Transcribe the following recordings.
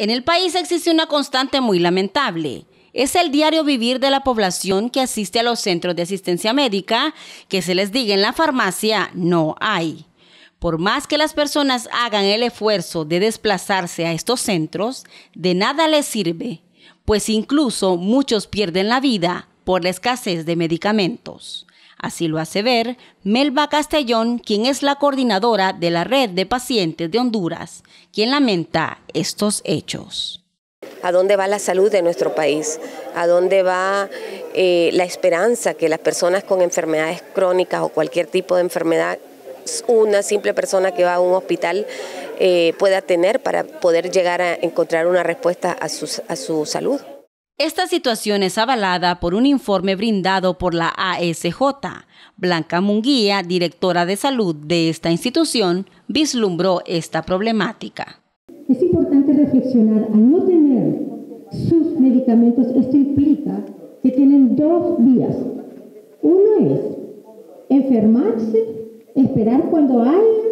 En el país existe una constante muy lamentable. Es el diario vivir de la población que asiste a los centros de asistencia médica, que se les diga en la farmacia, no hay. Por más que las personas hagan el esfuerzo de desplazarse a estos centros, de nada les sirve, pues incluso muchos pierden la vida por la escasez de medicamentos. Así lo hace ver Melba Castellón, quien es la coordinadora de la Red de Pacientes de Honduras, quien lamenta estos hechos. ¿A dónde va la salud de nuestro país? ¿A dónde va eh, la esperanza que las personas con enfermedades crónicas o cualquier tipo de enfermedad, una simple persona que va a un hospital eh, pueda tener para poder llegar a encontrar una respuesta a su salud? Esta situación es avalada por un informe brindado por la ASJ. Blanca Munguía, directora de salud de esta institución, vislumbró esta problemática. Es importante reflexionar, al no tener sus medicamentos, esto implica que tienen dos vías. Uno es enfermarse, esperar cuando haya,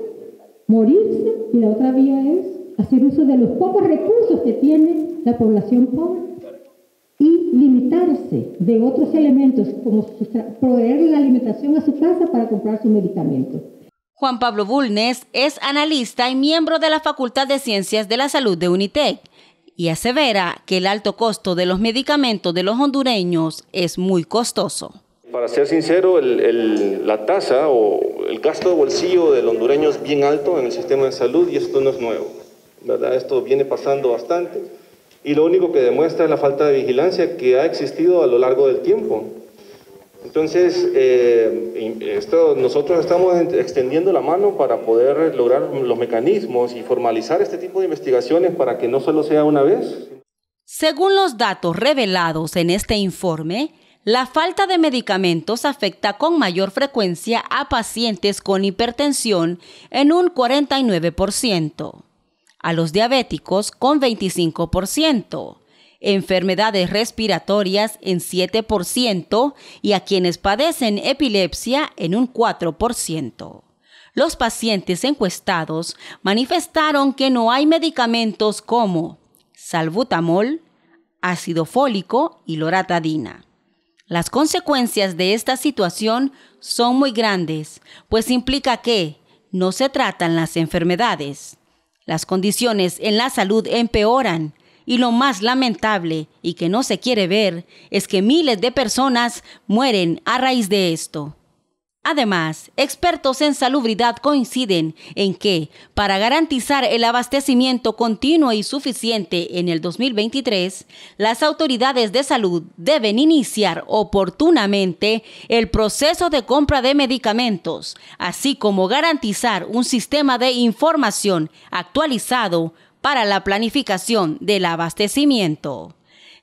morirse, y la otra vía es hacer uso de los pocos recursos que tiene la población pobre de otros elementos, como proveer la alimentación a su casa para comprar su medicamento. Juan Pablo Bulnes es analista y miembro de la Facultad de Ciencias de la Salud de Unitec y asevera que el alto costo de los medicamentos de los hondureños es muy costoso. Para ser sincero, la tasa o el gasto de bolsillo del hondureño es bien alto en el sistema de salud y esto no es nuevo. ¿verdad? Esto viene pasando bastante y lo único que demuestra es la falta de vigilancia que ha existido a lo largo del tiempo. Entonces, eh, nosotros estamos extendiendo la mano para poder lograr los mecanismos y formalizar este tipo de investigaciones para que no solo sea una vez. Según los datos revelados en este informe, la falta de medicamentos afecta con mayor frecuencia a pacientes con hipertensión en un 49% a los diabéticos con 25%, enfermedades respiratorias en 7% y a quienes padecen epilepsia en un 4%. Los pacientes encuestados manifestaron que no hay medicamentos como salbutamol, ácido fólico y loratadina. Las consecuencias de esta situación son muy grandes, pues implica que no se tratan las enfermedades, las condiciones en la salud empeoran y lo más lamentable y que no se quiere ver es que miles de personas mueren a raíz de esto. Además, expertos en salubridad coinciden en que, para garantizar el abastecimiento continuo y suficiente en el 2023, las autoridades de salud deben iniciar oportunamente el proceso de compra de medicamentos, así como garantizar un sistema de información actualizado para la planificación del abastecimiento.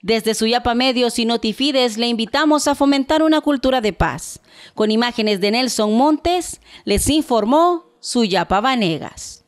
Desde Suyapa Medios y Notifides le invitamos a fomentar una cultura de paz. Con imágenes de Nelson Montes, les informó Suyapa Vanegas.